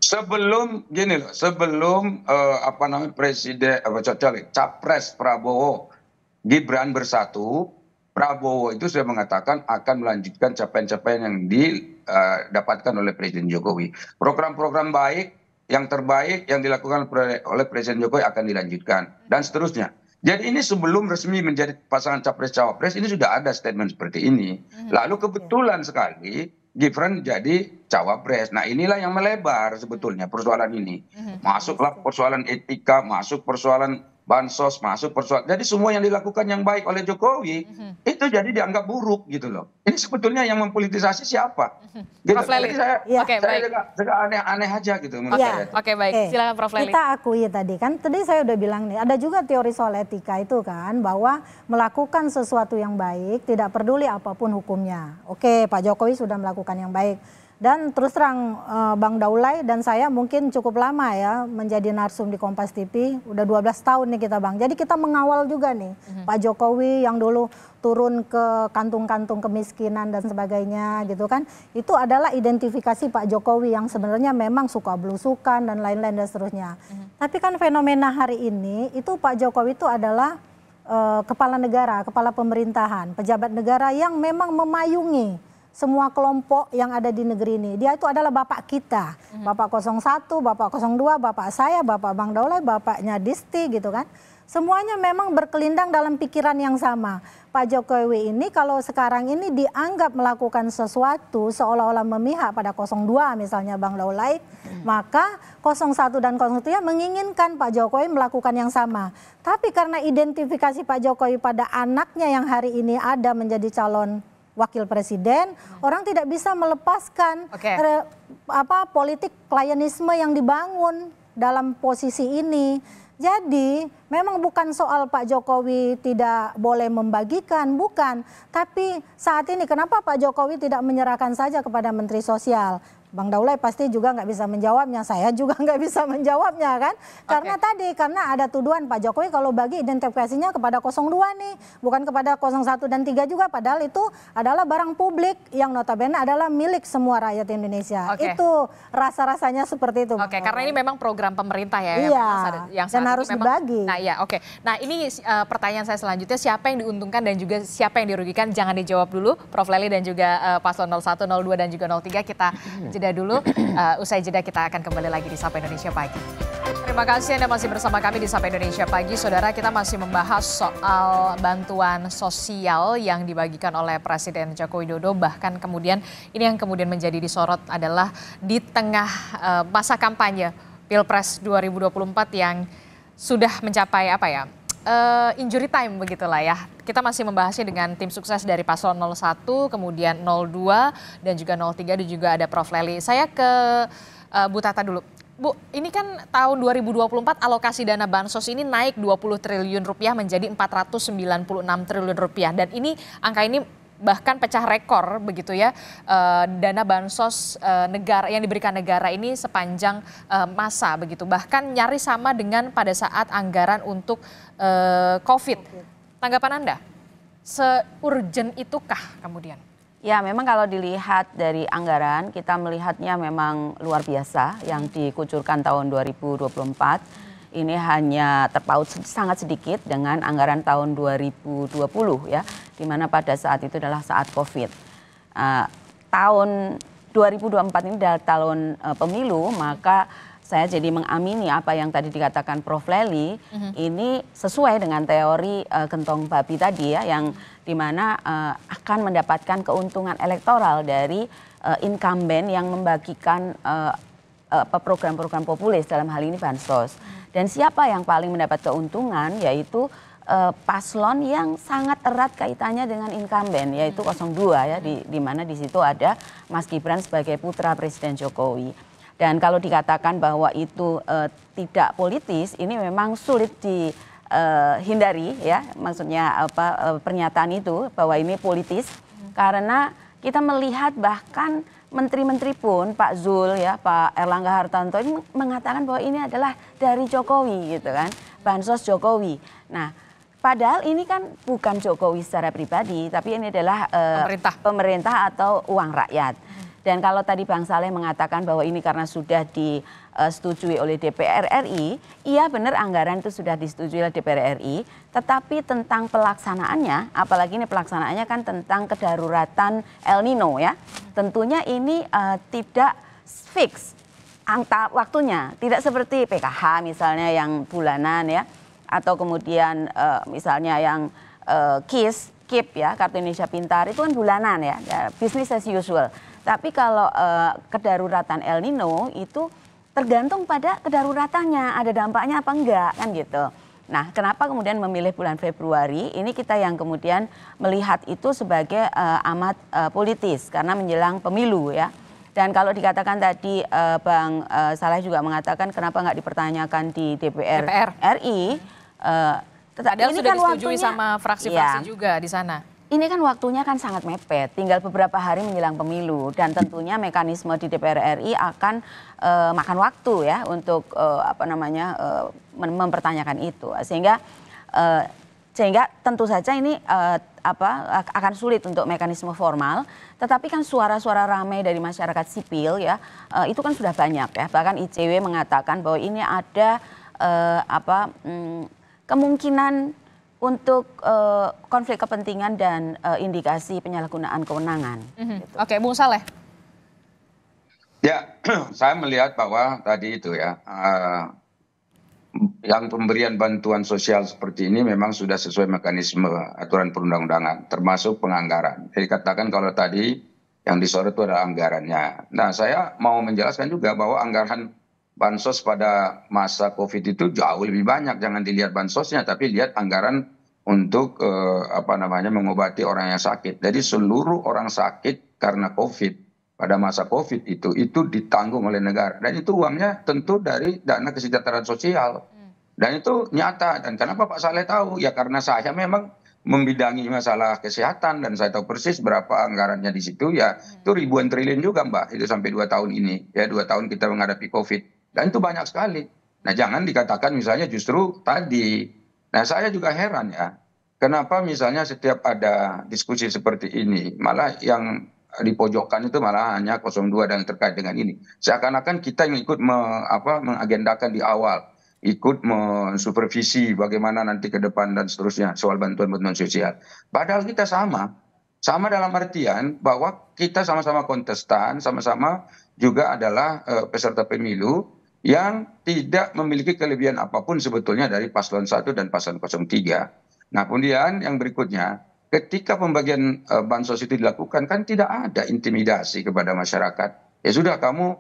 Sebelum gini loh, sebelum uh, apa namanya presiden eh, apa cocok capres Prabowo Gibran bersatu, Prabowo itu sudah mengatakan akan melanjutkan capaian-capaian yang didapatkan eh, oleh Presiden Jokowi. Program-program baik, yang terbaik yang dilakukan oleh Presiden Jokowi akan dilanjutkan dan seterusnya jadi ini sebelum resmi menjadi pasangan capres cawapres ini sudah ada statement seperti ini hmm, lalu kebetulan sekali Gibran jadi cawapres. Nah inilah yang melebar sebetulnya persoalan ini. Hmm, Masuklah persoalan etika, masuk persoalan bansos masuk persoalan. Jadi semua yang dilakukan yang baik oleh Jokowi mm-hmm. itu jadi dianggap buruk gitu loh. Ini sebetulnya yang mempolitisasi siapa? Gitu. Prof. Leli. saya, ya. okay, saya baik. Juga, aneh-aneh aja gitu menurut ya. saya. Oke okay, baik, silakan Prof. Leli. Kita akui ya tadi kan, tadi saya udah bilang nih, ada juga teori soal etika itu kan, bahwa melakukan sesuatu yang baik tidak peduli apapun hukumnya. Oke, Pak Jokowi sudah melakukan yang baik dan terus terang eh, Bang Daulay dan saya mungkin cukup lama ya menjadi narsum di Kompas TV, udah 12 tahun nih kita Bang. Jadi kita mengawal juga nih mm-hmm. Pak Jokowi yang dulu turun ke kantung-kantung kemiskinan dan sebagainya gitu kan. Itu adalah identifikasi Pak Jokowi yang sebenarnya memang suka belusukan dan lain-lain dan seterusnya. Mm-hmm. Tapi kan fenomena hari ini itu Pak Jokowi itu adalah uh, kepala negara, kepala pemerintahan, pejabat negara yang memang memayungi semua kelompok yang ada di negeri ini. Dia itu adalah bapak kita. Mhm. Bapak 01, bapak 02, bapak saya, bapak Bang Daulay, bapaknya Disti gitu kan. Semuanya memang berkelindang dalam pikiran yang sama. Pak Jokowi ini kalau sekarang ini dianggap melakukan sesuatu seolah-olah memihak pada 02 misalnya Bang Daulay, mhm. maka 01 dan 03 menginginkan Pak Jokowi melakukan yang sama. Tapi karena identifikasi Pak Jokowi pada anaknya yang hari ini ada menjadi calon wakil presiden, hmm. orang tidak bisa melepaskan okay. re, apa politik klienisme yang dibangun dalam posisi ini. Jadi memang bukan soal Pak Jokowi tidak boleh membagikan, bukan. Tapi saat ini kenapa Pak Jokowi tidak menyerahkan saja kepada Menteri Sosial? Bang Daulay pasti juga nggak bisa menjawabnya, saya juga nggak bisa menjawabnya kan. Karena okay. tadi, karena ada tuduhan Pak Jokowi kalau bagi identifikasinya kepada 02 nih, bukan kepada 01 dan 3 juga. Padahal itu adalah barang publik yang notabene adalah milik semua rakyat Indonesia. Okay. Itu rasa-rasanya seperti itu. Oke, okay, karena ini memang program pemerintah ya. Iya, yang, dan harus memang, dibagi. Nah iya, oke. Okay. Nah ini uh, pertanyaan saya selanjutnya, siapa yang diuntungkan dan juga siapa yang dirugikan? Jangan dijawab dulu, Prof. Leli dan juga uh, Paslon 01, 02, dan juga 03. Kita jeda dulu. Uh, usai jeda kita akan kembali lagi di Sapa Indonesia Pagi. Terima kasih Anda masih bersama kami di Sapa Indonesia Pagi. Saudara, kita masih membahas soal bantuan sosial yang dibagikan oleh Presiden Joko Widodo. Bahkan kemudian ini yang kemudian menjadi disorot adalah di tengah uh, masa kampanye Pilpres 2024 yang sudah mencapai apa ya uh, injury time begitulah ya. Kita masih membahasnya dengan tim sukses dari paslon 01, kemudian 02 dan juga 03 dan juga ada Prof Leli. Saya ke uh, Bu Tata dulu. Bu, ini kan tahun 2024 alokasi dana bansos ini naik 20 triliun rupiah menjadi 496 triliun rupiah dan ini angka ini bahkan pecah rekor begitu ya uh, dana bansos uh, negara yang diberikan negara ini sepanjang uh, masa begitu bahkan nyaris sama dengan pada saat anggaran untuk uh, COVID. Tanggapan Anda? seurgen itukah kemudian? Ya, memang kalau dilihat dari anggaran kita melihatnya memang luar biasa yang dikucurkan tahun 2024 ini hanya terpaut sangat sedikit dengan anggaran tahun 2020 ya, di mana pada saat itu adalah saat Covid. Uh, tahun 2024 ini adalah tahun uh, pemilu, maka saya jadi mengamini apa yang tadi dikatakan Prof. Leli, mm-hmm. ini sesuai dengan teori uh, eh, kentong babi tadi ya, yang dimana uh, akan mendapatkan keuntungan elektoral dari uh, incumbent yang membagikan uh, program-program populis dalam hal ini bansos. Dan siapa yang paling mendapat keuntungan yaitu uh, paslon yang sangat erat kaitannya dengan incumbent yaitu 02 hmm. ya di hmm. di mana di situ ada Mas Gibran sebagai putra Presiden Jokowi. Dan kalau dikatakan bahwa itu uh, tidak politis ini memang sulit di uh, hindari ya maksudnya apa uh, pernyataan itu bahwa ini politis hmm. karena kita melihat bahkan menteri-menteri pun Pak Zul ya Pak Erlangga Hartanto ini mengatakan bahwa ini adalah dari Jokowi gitu kan bansos Jokowi. Nah padahal ini kan bukan Jokowi secara pribadi tapi ini adalah uh, pemerintah. pemerintah atau uang rakyat. Dan kalau tadi Bang Saleh mengatakan bahwa ini karena sudah di uh, setujui oleh DPR RI, iya benar anggaran itu sudah disetujui oleh DPR RI, tetapi tentang pelaksanaannya, apalagi ini pelaksanaannya kan tentang kedaruratan El Nino ya, tentunya ini uh, tidak fix angka waktunya, tidak seperti PKH misalnya yang bulanan ya, atau kemudian uh, misalnya yang uh, KIS, KIP ya, Kartu Indonesia Pintar itu kan bulanan ya, ya bisnis as usual. Tapi kalau uh, kedaruratan El Nino itu tergantung pada kedaruratannya, ada dampaknya apa enggak kan gitu. Nah, kenapa kemudian memilih bulan Februari? Ini kita yang kemudian melihat itu sebagai uh, amat uh, politis karena menjelang pemilu ya. Dan kalau dikatakan tadi uh, Bang uh, Saleh juga mengatakan kenapa nggak dipertanyakan di DPR, DPR. RI? Uh, tetapi ini sudah kan disetujui waktunya, sama fraksi-fraksi ya, juga di sana ini kan waktunya kan sangat mepet, tinggal beberapa hari menjelang pemilu dan tentunya mekanisme di DPR RI akan uh, makan waktu ya untuk uh, apa namanya uh, mempertanyakan itu sehingga uh, sehingga tentu saja ini uh, apa akan sulit untuk mekanisme formal tetapi kan suara-suara ramai dari masyarakat sipil ya uh, itu kan sudah banyak ya bahkan ICW mengatakan bahwa ini ada uh, apa hmm, kemungkinan untuk uh, konflik kepentingan dan uh, indikasi penyalahgunaan kewenangan. Mm-hmm. Gitu. Oke, okay, Bung Saleh. Ya, saya melihat bahwa tadi itu ya, uh, yang pemberian bantuan sosial seperti ini memang sudah sesuai mekanisme aturan perundang-undangan, termasuk penganggaran. Jadi katakan kalau tadi yang disorot itu adalah anggarannya. Nah, saya mau menjelaskan juga bahwa anggaran bansos pada masa covid itu jauh lebih banyak jangan dilihat bansosnya tapi lihat anggaran untuk eh, apa namanya mengobati orang yang sakit jadi seluruh orang sakit karena covid pada masa covid itu itu ditanggung oleh negara dan itu uangnya tentu dari dana kesejahteraan sosial hmm. dan itu nyata dan kenapa Pak Saleh tahu ya karena saya memang membidangi masalah kesehatan dan saya tahu persis berapa anggarannya di situ ya hmm. itu ribuan triliun juga Mbak itu sampai dua tahun ini ya dua tahun kita menghadapi covid dan itu banyak sekali nah jangan dikatakan misalnya justru tadi nah saya juga heran ya kenapa misalnya setiap ada diskusi seperti ini malah yang di pojokan itu malah hanya 02 dan terkait dengan ini. Seakan-akan kita yang ikut me, apa, mengagendakan di awal, ikut mensupervisi bagaimana nanti ke depan dan seterusnya soal bantuan-bantuan sosial. Padahal kita sama, sama dalam artian bahwa kita sama-sama kontestan, sama-sama juga adalah uh, peserta pemilu, yang tidak memiliki kelebihan apapun sebetulnya dari paslon satu dan paslon tiga. Nah kemudian yang berikutnya, ketika pembagian eh, bansos itu dilakukan kan tidak ada intimidasi kepada masyarakat. Ya sudah kamu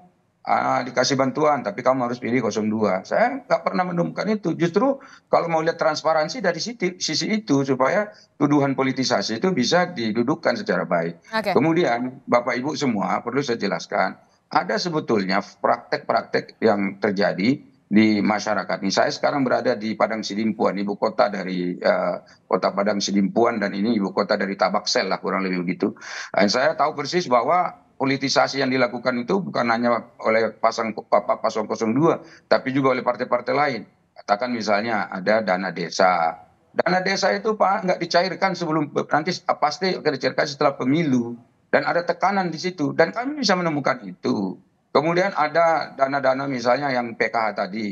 ah, dikasih bantuan tapi kamu harus pilih 02. Saya nggak pernah menemukan itu. Justru kalau mau lihat transparansi dari sisi, sisi itu supaya tuduhan politisasi itu bisa didudukkan secara baik. Okay. Kemudian Bapak Ibu semua perlu saya jelaskan ada sebetulnya praktek praktek yang terjadi di masyarakat ini saya sekarang berada di padang sidimpuan ibu kota dari eh, kota padang sidimpuan dan ini ibu kota dari tabaksel lah kurang lebih begitu dan saya tahu persis bahwa politisasi yang dilakukan itu bukan hanya oleh pasang pasang 02 tapi juga oleh partai-partai lain. Katakan misalnya ada dana desa. Dana desa itu Pak nggak dicairkan sebelum nanti pasti akan dicairkan setelah pemilu dan ada tekanan di situ dan kami bisa menemukan itu kemudian ada dana dana misalnya yang pkh tadi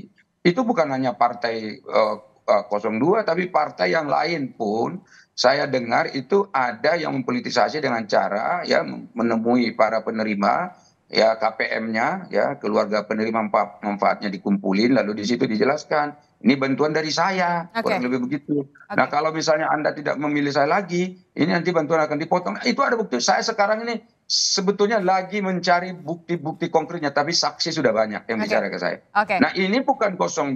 itu bukan hanya partai 02 eh, eh, tapi partai yang lain pun saya dengar itu ada yang mempolitisasi dengan cara ya menemui para penerima ya KPM-nya ya keluarga penerima manfaatnya dikumpulin lalu di situ dijelaskan ini bantuan dari saya okay. kurang lebih begitu. Okay. Nah kalau misalnya anda tidak memilih saya lagi, ini nanti bantuan akan dipotong. Nah, itu ada bukti. Saya sekarang ini sebetulnya lagi mencari bukti-bukti konkretnya, tapi saksi sudah banyak yang okay. bicara ke saya. Okay. Nah ini bukan 02,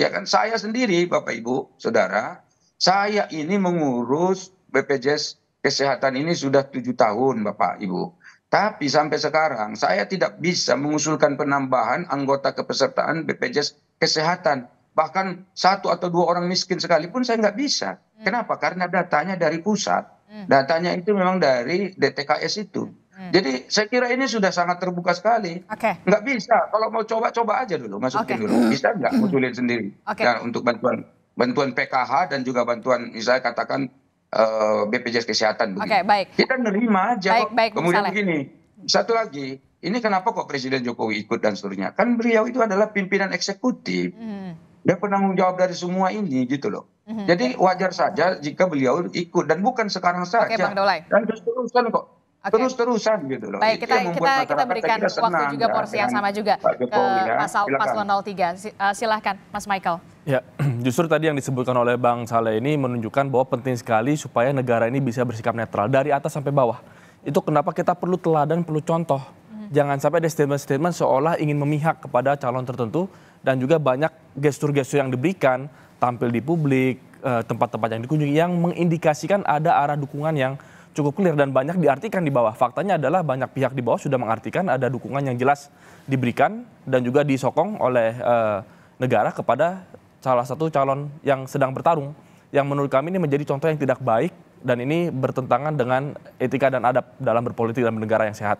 ya kan saya sendiri Bapak Ibu, Saudara, saya ini mengurus BPJS Kesehatan ini sudah tujuh tahun Bapak Ibu. Tapi sampai sekarang saya tidak bisa mengusulkan penambahan anggota kepesertaan BPJS Kesehatan bahkan satu atau dua orang miskin sekalipun saya nggak bisa. Hmm. Kenapa? Karena datanya dari pusat, hmm. datanya itu memang dari DTKS itu. Hmm. Jadi saya kira ini sudah sangat terbuka sekali. Okay. Nggak bisa. Kalau mau coba-coba aja dulu, masukin okay. dulu. Bisa nggak hmm. usulin sendiri? Okay. Nah, dan untuk bantuan bantuan PKH dan juga bantuan misalnya katakan uh, eh, BPJS Kesehatan. Oke, okay, baik. Kita nerima aja. Baik, baik, Kemudian misalnya. begini, satu lagi, ini kenapa kok Presiden Jokowi ikut dan seterusnya? Kan beliau itu adalah pimpinan eksekutif. Hmm dia penanggung jawab dari semua ini gitu loh mhm. jadi wajar saja jika beliau ikut dan bukan sekarang saja dan terus terusan kok Okay. Terus terusan gitu loh. Baik, kita kita kita berikan kita senang, waktu juga ya, porsi yang sama juga ke ya. pasal paslon 03. Eh, Silahkan Mas Michael. Ya, justru tadi yang disebutkan oleh Bang Saleh ini menunjukkan bahwa penting sekali supaya negara ini bisa bersikap netral dari atas sampai bawah. Itu kenapa kita perlu teladan, perlu contoh. Mhm. Jangan sampai ada statement-statement seolah ingin memihak kepada calon tertentu dan juga banyak gestur-gestur yang diberikan, tampil di publik, eh, tempat-tempat yang dikunjungi yang mengindikasikan ada arah dukungan yang cukup clear dan banyak diartikan di bawah. Faktanya adalah banyak pihak di bawah sudah mengartikan ada dukungan yang jelas diberikan dan juga disokong oleh eh, negara kepada salah satu calon yang sedang bertarung. Yang menurut kami ini menjadi contoh yang tidak baik dan ini bertentangan dengan etika dan adab dalam berpolitik dan bernegara yang sehat.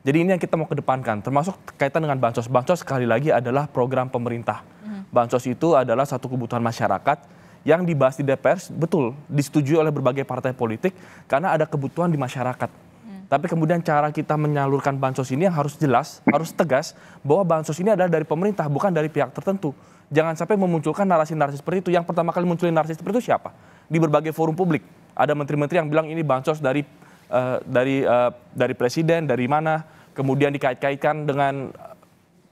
Jadi ini yang kita mau kedepankan, termasuk kaitan dengan bansos. Bansos sekali lagi adalah program pemerintah. Mm-hmm. Bansos itu adalah satu kebutuhan masyarakat yang dibahas di DPR betul disetujui oleh berbagai partai politik karena ada kebutuhan di masyarakat. Mm. Tapi kemudian cara kita menyalurkan bansos ini yang harus jelas, harus tegas bahwa bansos ini adalah dari pemerintah bukan dari pihak tertentu. Jangan sampai memunculkan narasi-narasi seperti itu. Yang pertama kali munculin narasi seperti itu siapa? Di berbagai forum publik. Ada menteri-menteri yang bilang ini bansos dari Eh, dari uh, dari presiden, dari mana, kemudian dikait-kaitkan dengan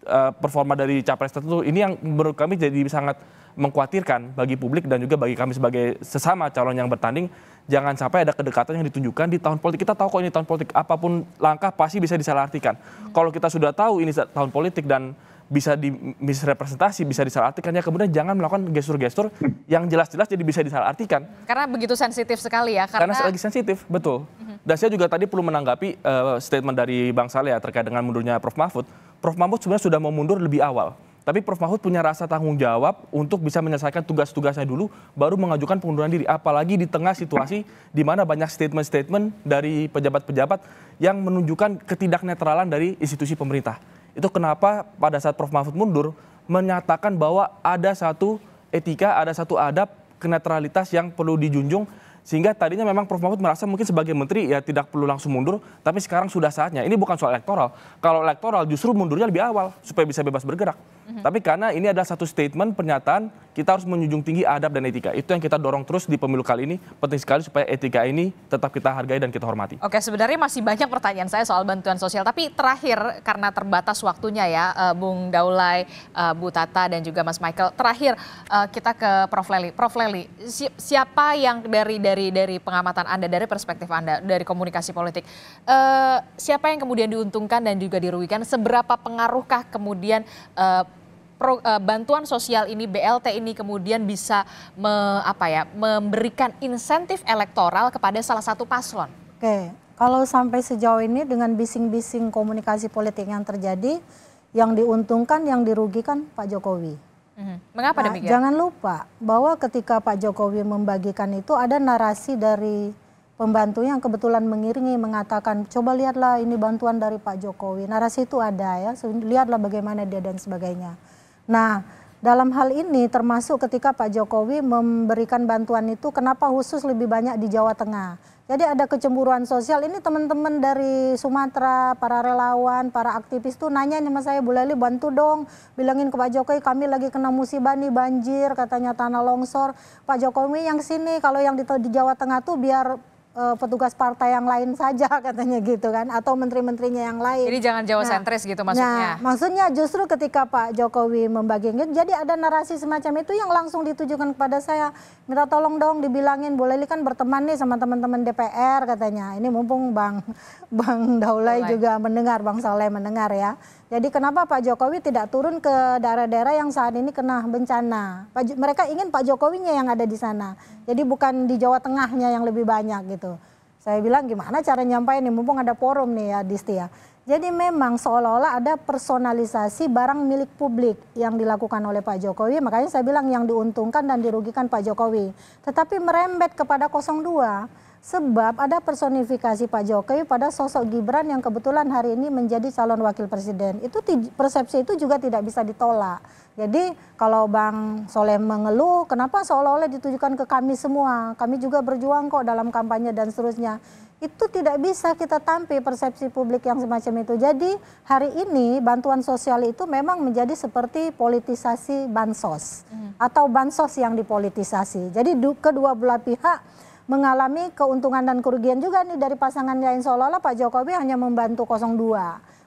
uh, performa dari capres tertentu. Ini yang menurut kami jadi sangat mengkhawatirkan bagi publik dan juga bagi kami sebagai sesama calon yang bertanding jangan sampai ada kedekatan yang ditunjukkan di tahun politik kita tahu kok ini tahun politik apapun langkah pasti bisa disalahartikan kalau kita sudah tahu ini tahun politik dan bisa misrepresentasi, bisa disalahartikan. Ya kemudian jangan melakukan gestur-gestur yang jelas-jelas jadi bisa disalahartikan. Karena begitu sensitif sekali ya. Karena, karena lagi sensitif, betul. Mm-hmm. Dan saya juga tadi perlu menanggapi uh, statement dari Bang Saleh ya, terkait dengan mundurnya Prof. Mahfud. Prof. Mahfud sebenarnya sudah mau mundur lebih awal. Tapi Prof. Mahfud punya rasa tanggung jawab untuk bisa menyelesaikan tugas-tugasnya dulu, baru mengajukan pengunduran diri. Apalagi di tengah situasi di mana banyak statement-statement dari pejabat-pejabat yang menunjukkan ketidaknetralan dari institusi pemerintah. Itu kenapa pada saat Prof Mahfud mundur menyatakan bahwa ada satu etika, ada satu adab kenetralitas yang perlu dijunjung sehingga tadinya memang Prof Mahfud merasa mungkin sebagai menteri ya tidak perlu langsung mundur, tapi sekarang sudah saatnya. Ini bukan soal elektoral. Kalau elektoral justru mundurnya lebih awal supaya bisa bebas bergerak. Mhm. Tapi karena ini adalah satu statement pernyataan, kita harus menjunjung tinggi adab dan etika. Itu yang kita dorong terus di pemilu kali ini. Penting sekali supaya etika ini tetap kita hargai dan kita hormati. Oke, sebenarnya masih banyak pertanyaan saya soal bantuan sosial. Tapi terakhir, karena terbatas waktunya ya, eh, Bung Daulay, eh, Bu Tata, dan juga Mas Michael. Terakhir, eh, kita ke Prof. Leli. Prof. Leli, siapa yang dari dari dari pengamatan Anda, dari perspektif Anda, dari komunikasi politik, siapa yang kemudian diuntungkan dan juga dirugikan? Seberapa pengaruhkah kemudian pro, uh, bantuan sosial ini BLT ini kemudian bisa me, apa ya memberikan insentif elektoral kepada salah satu paslon? Oke, kalau sampai sejauh ini dengan bising-bising komunikasi politik yang terjadi, yang diuntungkan, yang dirugikan Pak Jokowi. mm Mengapa nah, demikian? Jangan lupa bahwa ketika Pak Jokowi membagikan itu ada narasi dari pembantu yang kebetulan mengiringi mengatakan coba lihatlah ini bantuan dari Pak Jokowi. Narasi itu ada ya, lihatlah bagaimana dia dan sebagainya. Nah, dalam hal ini termasuk ketika Pak Jokowi memberikan bantuan itu kenapa khusus lebih banyak di Jawa Tengah. Jadi ada kecemburuan sosial ini teman-teman dari Sumatera, para relawan, para aktivis tuh nanya sama saya, Bu Leli bantu dong bilangin ke Pak Jokowi kami lagi kena musibah nih banjir katanya tanah longsor. Pak Jokowi yang sini kalau yang di, di Jawa Tengah tuh biar uh, petugas partai yang lain saja katanya gitu kan atau menteri-menterinya yang lain. Jadi jangan Jawa nah, sentris gitu maksudnya. Nah, maksudnya justru ketika Pak Jokowi membagi gitu, jadi ada narasi semacam itu yang langsung ditujukan kepada saya. Minta tolong dong dibilangin boleh kan berteman nih sama teman-teman DPR katanya. Ini mumpung Bang Bang Daulay, Daulay juga mendengar, Bang Saleh mendengar ya. Jadi kenapa Pak Jokowi tidak turun ke daerah-daerah yang saat ini kena bencana? mereka ingin Pak Jokowinya yang ada di sana. Jadi bukan di Jawa Tengahnya yang lebih banyak gitu. Saya bilang gimana cara nyampain nih, mumpung ada forum nih ya Disti ya. Jadi memang seolah-olah ada personalisasi barang milik publik yang dilakukan oleh Pak Jokowi. Makanya saya bilang yang diuntungkan dan dirugikan Pak Jokowi. Tetapi merembet kepada 02 Sebab ada personifikasi Pak Jokowi pada sosok Gibran yang kebetulan hari ini menjadi calon wakil presiden. Itu persepsi itu juga tidak bisa ditolak. Jadi kalau Bang Soleh mengeluh, kenapa seolah-olah ditujukan ke kami semua? Kami juga berjuang kok dalam kampanye dan seterusnya. Itu tidak bisa kita tampi persepsi publik yang semacam itu. Jadi hari ini bantuan sosial itu memang menjadi seperti politisasi bansos hmm. atau bansos yang dipolitisasi. Jadi kedua belah pihak mengalami keuntungan dan kerugian juga nih dari pasangan lain seolah-olah Pak Jokowi hanya membantu 02.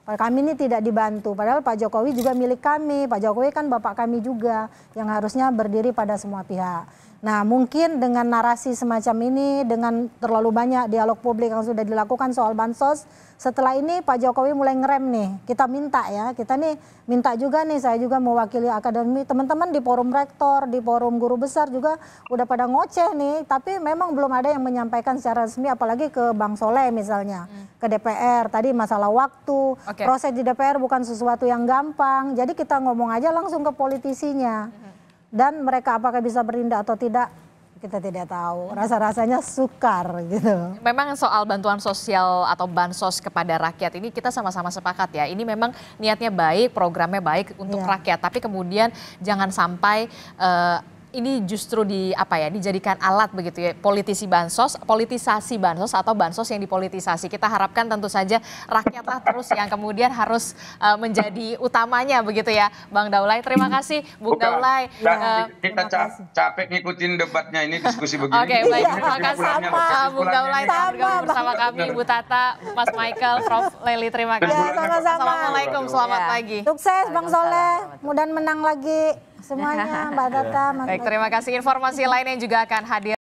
Kami ini tidak dibantu, padahal Pak Jokowi juga milik kami. Pak Jokowi kan bapak kami juga yang harusnya berdiri pada semua pihak. Nah, mungkin dengan narasi semacam ini, dengan terlalu banyak dialog publik yang sudah dilakukan soal bansos, setelah ini Pak Jokowi mulai ngerem nih. Kita minta ya, kita nih minta juga nih, saya juga mewakili akademi, teman-teman di forum rektor, di forum guru besar juga udah pada ngoceh nih, tapi memang belum ada yang menyampaikan secara resmi, apalagi ke Bang Soleh misalnya, hmm. ke DPR. Tadi masalah waktu, okay. proses di DPR bukan sesuatu yang gampang, jadi kita ngomong aja langsung ke politisinya. Hmm dan mereka apakah bisa berindah atau tidak kita tidak tahu. Rasa-rasanya sukar gitu. Memang soal bantuan sosial atau bansos kepada rakyat ini kita sama-sama sepakat ya. Ini memang niatnya baik, programnya baik untuk yeah. rakyat. Tapi kemudian jangan sampai uh, ini justru di apa ya dijadikan alat begitu ya politisi bansos, politisasi bansos atau bansos yang dipolitisasi. Kita harapkan tentu saja rakyatlah terus yang kemudian harus uh, menjadi utamanya begitu ya, Bang Daulay. Terima kasih, Bung Daulay. uh, kita ca capek ngikutin debatnya ini diskusi begini. Oke, okay, baik. Iya. Terima kasih sama Bung Daulay telah bergabung bersama kami, Bu Tata, Mas Michael, Prof Leli. Terima kasih. Ya, sama-sama. Assalamualaikum, selamat ya. pagi. Sukses, Bang Soleh. Mudah menang lagi. Semuanya Mbak Tata. Baik, terima kasih informasi lain yang juga akan hadir.